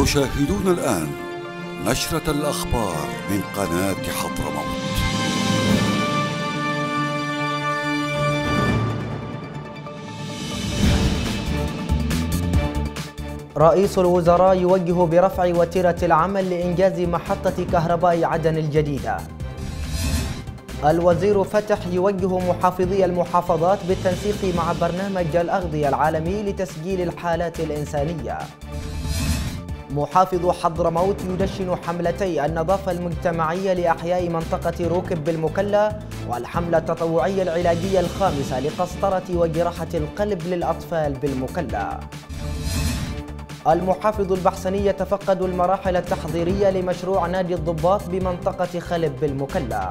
تشاهدون الآن نشرة الأخبار من قناة حضرموت رئيس الوزراء يوجه برفع وتيرة العمل لإنجاز محطة كهرباء عدن الجديدة الوزير فتح يوجه محافظي المحافظات بالتنسيق مع برنامج الأغذية العالمي لتسجيل الحالات الإنسانية محافظ حضرموت يدشن حملتي النظافة المجتمعية لأحياء منطقة روكب بالمكلا والحملة التطوعية العلاجية الخامسة لقسطرة وجراحة القلب للأطفال بالمكلا المحافظ البحسني يتفقد المراحل التحضيرية لمشروع نادي الضباط بمنطقة خلب بالمكلا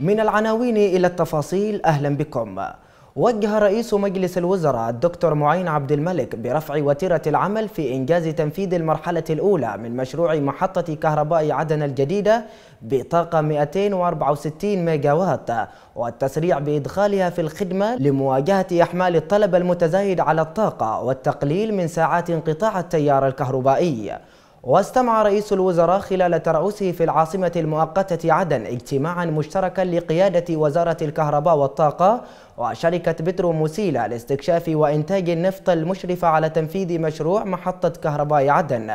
من العناوين إلى التفاصيل أهلا بكم وجه رئيس مجلس الوزراء الدكتور معين عبد الملك برفع وتيرة العمل في إنجاز تنفيذ المرحلة الأولى من مشروع محطة كهرباء عدن الجديدة بطاقة 264 ميجاوات والتسريع بإدخالها في الخدمة لمواجهة أحمال الطلب المتزايد على الطاقة والتقليل من ساعات انقطاع التيار الكهربائي واستمع رئيس الوزراء خلال ترأسه في العاصمة المؤقتة عدن اجتماعا مشتركا لقيادة وزارة الكهرباء والطاقة وشركة بترو موسيلا لاستكشاف وإنتاج النفط المشرفة على تنفيذ مشروع محطة كهرباء عدن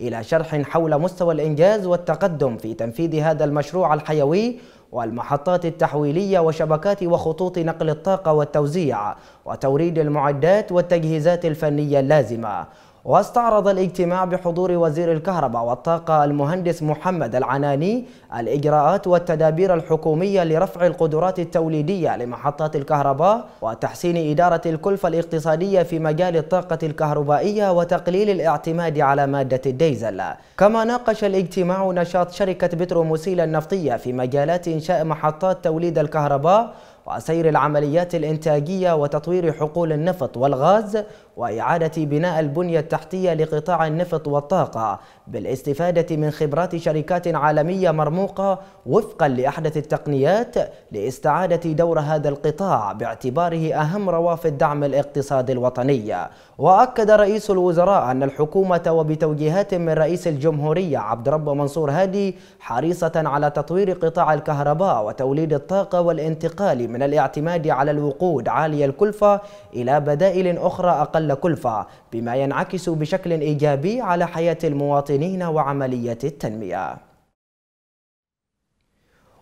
إلى شرح حول مستوى الإنجاز والتقدم في تنفيذ هذا المشروع الحيوي والمحطات التحويلية وشبكات وخطوط نقل الطاقة والتوزيع وتوريد المعدات والتجهيزات الفنية اللازمة واستعرض الاجتماع بحضور وزير الكهرباء والطاقة المهندس محمد العناني الإجراءات والتدابير الحكومية لرفع القدرات التوليدية لمحطات الكهرباء وتحسين إدارة الكلفة الاقتصادية في مجال الطاقة الكهربائية وتقليل الاعتماد على مادة الديزل كما ناقش الاجتماع نشاط شركة بتروموسيل النفطية في مجالات إنشاء محطات توليد الكهرباء وسير العمليات الإنتاجية وتطوير حقول النفط والغاز وإعادة بناء البنية التحتية لقطاع النفط والطاقة بالاستفادة من خبرات شركات عالمية مرموقة وفقا لأحدث التقنيات لاستعادة دور هذا القطاع باعتباره أهم روافد دعم الاقتصاد الوطني وأكد رئيس الوزراء أن الحكومة وبتوجيهات من رئيس الجمهورية عبد رب منصور هادي حريصة على تطوير قطاع الكهرباء وتوليد الطاقة والانتقال من الاعتماد على الوقود عالي الكلفة إلى بدائل أخرى أقل أقل كلفة بما ينعكس بشكل إيجابي على حياة المواطنين وعملية التنمية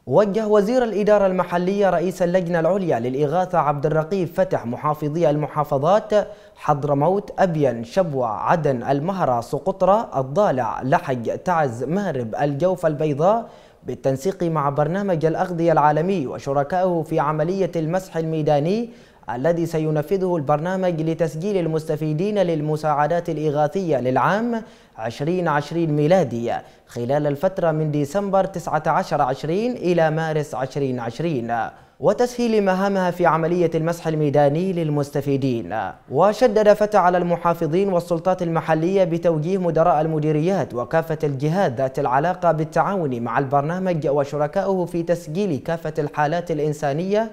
وجه وزير الإدارة المحلية رئيس اللجنة العليا للإغاثة عبد الرقيب فتح محافظي المحافظات حضرموت أبين شبوة عدن المهرة سقطرى الضالع لحج تعز مهرب الجوف البيضاء بالتنسيق مع برنامج الأغذية العالمي وشركائه في عملية المسح الميداني الذي سينفذه البرنامج لتسجيل المستفيدين للمساعدات الإغاثية للعام 2020 ميلادي خلال الفترة من ديسمبر 1920 إلى مارس 2020 وتسهيل مهامها في عملية المسح الميداني للمستفيدين وشدد فتى على المحافظين والسلطات المحلية بتوجيه مدراء المديريات وكافة الجهات ذات العلاقة بالتعاون مع البرنامج وشركائه في تسجيل كافة الحالات الإنسانية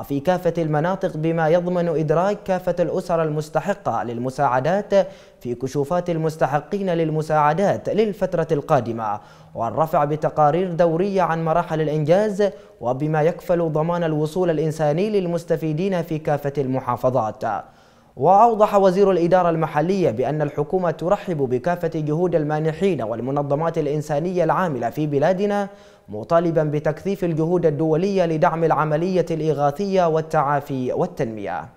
وفي كافة المناطق بما يضمن إدراك كافة الأسر المستحقة للمساعدات في كشوفات المستحقين للمساعدات للفترة القادمة والرفع بتقارير دورية عن مراحل الإنجاز وبما يكفل ضمان الوصول الإنساني للمستفيدين في كافة المحافظات وأوضح وزير الإدارة المحلية بأن الحكومة ترحب بكافة جهود المانحين والمنظمات الإنسانية العاملة في بلادنا مطالبا بتكثيف الجهود الدولية لدعم العملية الإغاثية والتعافي والتنمية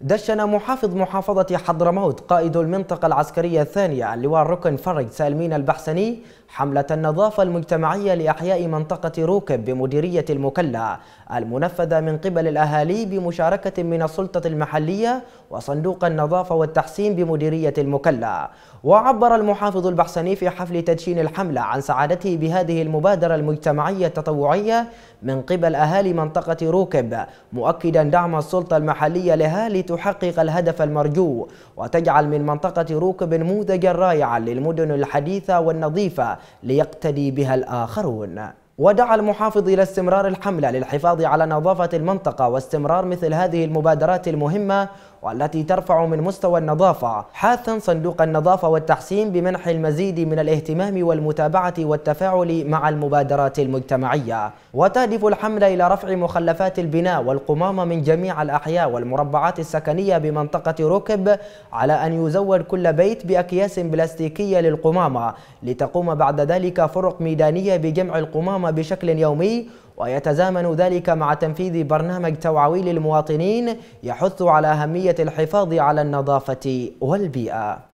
دشن محافظ محافظة حضرموت قائد المنطقة العسكرية الثانية اللواء ركن فرج سالمين البحسني حملة النظافة المجتمعية لإحياء منطقة روكب بمديرية المكلا المنفذة من قبل الأهالي بمشاركة من السلطة المحلية وصندوق النظافة والتحسين بمديرية المكلا وعبر المحافظ البحسني في حفل تدشين الحملة عن سعادته بهذه المبادرة المجتمعية التطوعية من قبل أهالي منطقة روكب مؤكدا دعم السلطة المحلية لها لتحقق الهدف المرجو وتجعل من منطقة روكب نموذجا رائعا للمدن الحديثة والنظيفة ليقتدي بها الآخرون ودعا المحافظ إلى استمرار الحملة للحفاظ على نظافة المنطقة واستمرار مثل هذه المبادرات المهمة والتي ترفع من مستوى النظافة حاثا صندوق النظافة والتحسين بمنح المزيد من الاهتمام والمتابعة والتفاعل مع المبادرات المجتمعية وتهدف الحملة إلى رفع مخلفات البناء والقمامة من جميع الأحياء والمربعات السكنية بمنطقة ركب على أن يزود كل بيت بأكياس بلاستيكية للقمامة لتقوم بعد ذلك فرق ميدانية بجمع القمامة بشكل يومي ويتزامن ذلك مع تنفيذ برنامج توعوي للمواطنين يحث على أهمية الحفاظ على النظافة والبيئة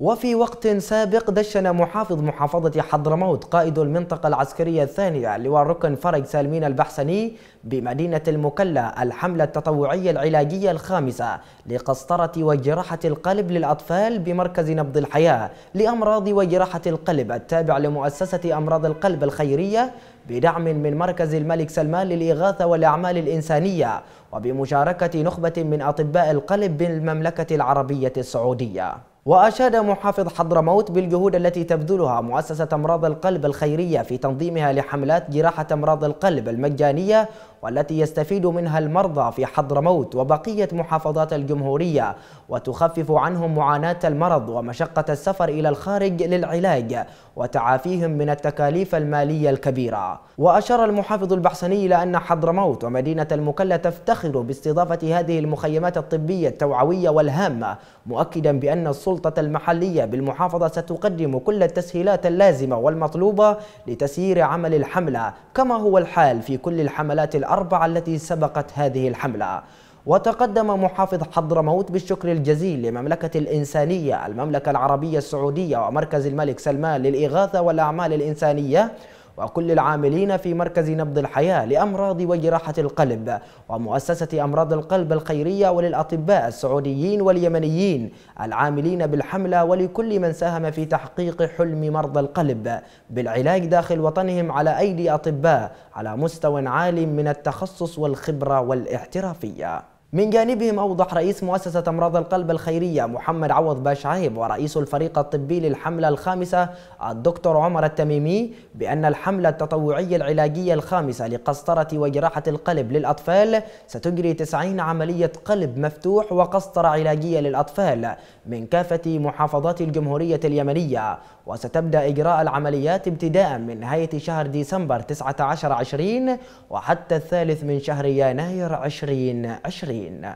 وفي وقت سابق دشن محافظ محافظة حضرموت قائد المنطقة العسكرية الثانية لواء ركن فرج سالمين البحسني بمدينة المكلا الحملة التطوعية العلاجية الخامسة لقسطرة وجراحة القلب للأطفال بمركز نبض الحياة لأمراض وجراحة القلب التابع لمؤسسة أمراض القلب الخيرية بدعم من مركز الملك سلمان للإغاثة والأعمال الإنسانية وبمشاركة نخبة من أطباء القلب بالمملكة العربية السعودية وأشاد محافظ حضرموت بالجهود التي تبذلها مؤسسة أمراض القلب الخيرية في تنظيمها لحملات جراحة أمراض القلب المجانية والتي يستفيد منها المرضى في حضرموت وبقية محافظات الجمهورية وتخفف عنهم معاناة المرض ومشقة السفر إلى الخارج للعلاج وتعافيهم من التكاليف المالية الكبيرة وأشار المحافظ البحسني إلى أن حضرموت ومدينة المكلا تفتخر باستضافة هذه المخيمات الطبية التوعوية والهامة مؤكدا بأن السلطة المحلية بالمحافظة ستقدم كل التسهيلات اللازمة والمطلوبة لتسيير عمل الحملة كما هو الحال في كل الحملات الأرضية الأربعة التي سبقت هذه الحملة وتقدم محافظ حضرموت بالشكر الجزيل لمملكة الإنسانية المملكة العربية السعودية ومركز الملك سلمان للإغاثة والأعمال الإنسانية وكل العاملين في مركز نبض الحياة لأمراض وجراحة القلب ومؤسسة أمراض القلب الخيرية وللأطباء السعوديين واليمنيين العاملين بالحملة ولكل من ساهم في تحقيق حلم مرضى القلب بالعلاج داخل وطنهم على أيدي أطباء على مستوى عال من التخصص والخبرة والاحترافية من جانبهم أوضح رئيس مؤسسة أمراض القلب الخيرية محمد عوض باش عيب ورئيس الفريق الطبي للحملة الخامسة الدكتور عمر التميمي بأن الحملة التطوعية العلاجية الخامسة لقسطرة وجراحة القلب للأطفال ستجري 90 عملية قلب مفتوح وقسطرة علاجية للأطفال من كافة محافظات الجمهورية اليمنية وستبدأ إجراء العمليات ابتداء من نهاية شهر ديسمبر 19 20 وحتى الثالث من شهر يناير 2020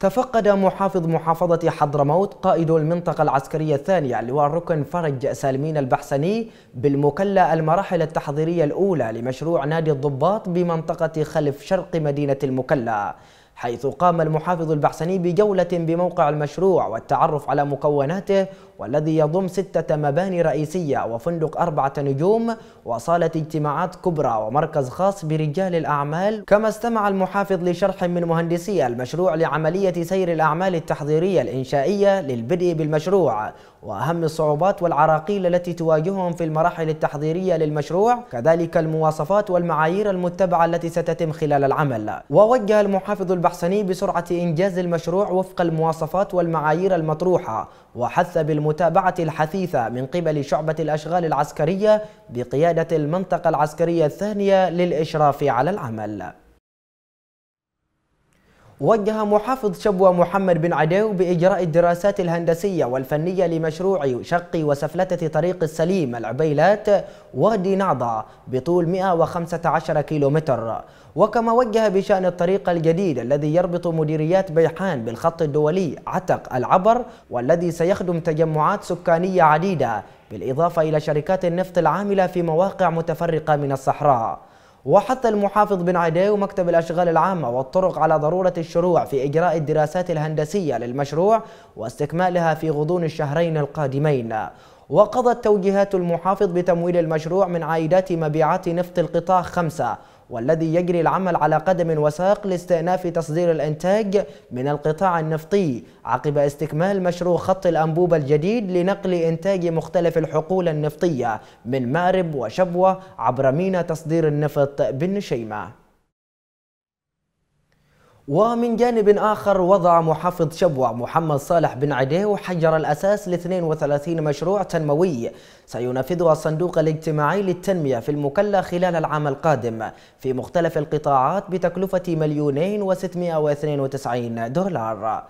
تفقد محافظ محافظة حضرموت قائد المنطقة العسكرية الثانية اللواء الركن فرج سالمين البحسني بالمكلا المراحل التحضيرية الأولى لمشروع نادي الضباط بمنطقة خلف شرق مدينة المكلا حيث قام المحافظ البحسني بجولة بموقع المشروع والتعرف على مكوناته والذي يضم ستة مباني رئيسية وفندق أربعة نجوم وصالة اجتماعات كبرى ومركز خاص برجال الأعمال كما استمع المحافظ لشرح من مهندسي المشروع لعملية سير الأعمال التحضيرية الإنشائية للبدء بالمشروع وأهم الصعوبات والعراقيل التي تواجههم في المراحل التحضيرية للمشروع كذلك المواصفات والمعايير المتبعة التي ستتم خلال العمل ووجه المحافظ البحسني بسرعة إنجاز المشروع وفق المواصفات والمعايير المطروحة وحث بالم المتابعة الحثيثة من قبل شعبة الأشغال العسكرية بقيادة المنطقة العسكرية الثانية للإشراف على العمل وجه محافظ شبوة محمد بن عديو بإجراء الدراسات الهندسية والفنية لمشروع شق وسفلتة طريق السليم العبيلات وادي نعضة بطول 115 كيلومتر وكما وجه بشأن الطريق الجديد الذي يربط مديريات بيحان بالخط الدولي عتق العبر والذي سيخدم تجمعات سكانية عديدة بالإضافة إلى شركات النفط العاملة في مواقع متفرقة من الصحراء وحتى المحافظ بن عدي ومكتب الأشغال العامة والطرق على ضرورة الشروع في إجراء الدراسات الهندسية للمشروع واستكمالها في غضون الشهرين القادمين وقضت توجيهات المحافظ بتمويل المشروع من عائدات مبيعات نفط القطاع خمسة والذي يجري العمل على قدم وساق لاستئناف تصدير الإنتاج من القطاع النفطي عقب استكمال مشروع خط الأنبوبة الجديد لنقل إنتاج مختلف الحقول النفطية من مأرب وشبوة عبر ميناء تصدير النفط بالنشيمة ومن جانب آخر وضع محافظ شبوة محمد صالح بن عديه حجر الأساس ل 32 مشروع تنموي سينفذها الصندوق الاجتماعي للتنمية في المكلا خلال العام القادم في مختلف القطاعات بتكلفة مليونين و692 دولار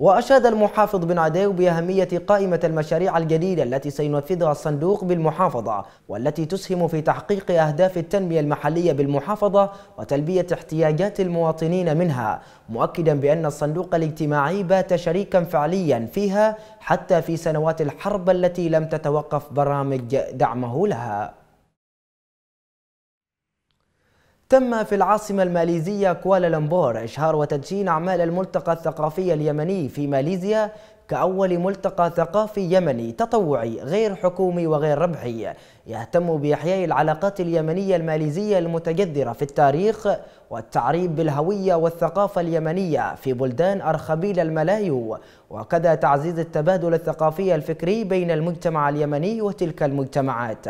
وأشاد المحافظ بن عديو بأهمية قائمة المشاريع الجديدة التي سينفذها الصندوق بالمحافظة والتي تسهم في تحقيق أهداف التنمية المحلية بالمحافظة وتلبية احتياجات المواطنين منها مؤكدا بأن الصندوق الاجتماعي بات شريكا فعليا فيها حتى في سنوات الحرب التي لم تتوقف برامج دعمه لها تم في العاصمة الماليزية كوالالمبور إشهار وتدشين أعمال الملتقى الثقافي اليمني في ماليزيا كأول ملتقى ثقافي يمني تطوعي غير حكومي وغير ربحي يهتم بإحياء العلاقات اليمنية الماليزية المتجذرة في التاريخ والتعريب بالهوية والثقافة اليمنية في بلدان أرخبيل الملايو وكذا تعزيز التبادل الثقافي الفكري بين المجتمع اليمني وتلك المجتمعات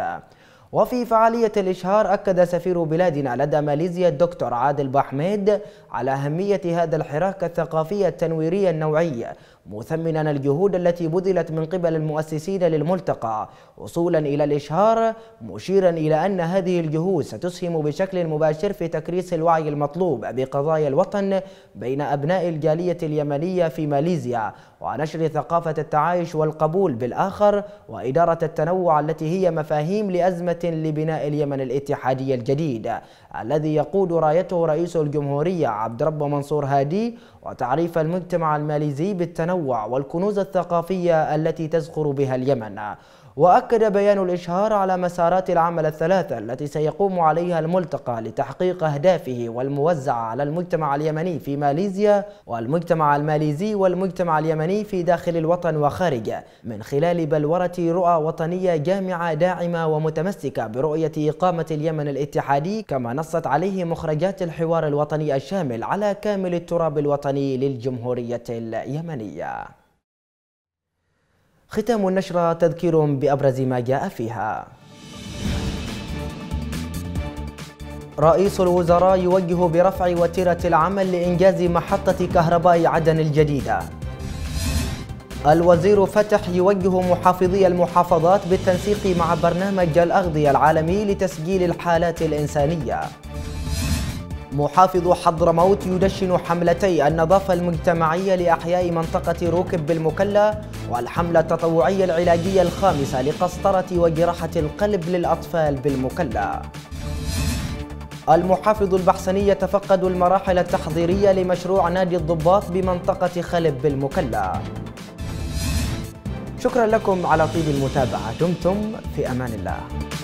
وفي فعالية الإشهار أكد سفير بلادنا لدى ماليزيا الدكتور عادل بحميد على أهمية هذا الحراك الثقافي التنويري النوعي مثمنا الجهود التي بذلت من قبل المؤسسين للملتقى وصولا إلى الإشهار مشيرا إلى أن هذه الجهود ستسهم بشكل مباشر في تكريس الوعي المطلوب بقضايا الوطن بين أبناء الجالية اليمنية في ماليزيا ونشر ثقافة التعايش والقبول بالآخر وإدارة التنوع التي هي مفاهيم لأزمة لبناء اليمن الاتحادي الجديد الذي يقود رايته رئيس الجمهورية عبد رب منصور هادي وتعريف المجتمع الماليزي بالتنوع والكنوز الثقافية التي تزخر بها اليمن وأكد بيان الإشهار على مسارات العمل الثلاثة التي سيقوم عليها الملتقى لتحقيق أهدافه والموزعة على المجتمع اليمني في ماليزيا والمجتمع الماليزي والمجتمع اليمني في داخل الوطن وخارجه من خلال بلورة رؤى وطنية جامعة داعمة ومتمسكة برؤية إقامة اليمن الاتحادي كما نصت عليه مخرجات الحوار الوطني الشامل على كامل التراب الوطني للجمهورية اليمنية ختام النشرة تذكير بأبرز ما جاء فيها رئيس الوزراء يوجه برفع وتيرة العمل لإنجاز محطة كهرباء عدن الجديدة الوزير فتح يوجه محافظي المحافظات بالتنسيق مع برنامج الأغذية العالمي لتسجيل الحالات الإنسانية محافظ حضرموت يدشن حملتي النظافة المجتمعية لأحياء منطقة روكب بالمكلا والحملة التطوعية العلاجية الخامسة لقسطرة وجراحة القلب للأطفال بالمكلا المحافظ البحسني يتفقد المراحل التحضيرية لمشروع نادي الضباط بمنطقة خلب بالمكلا شكرا لكم على طيب المتابعة دمتم في أمان الله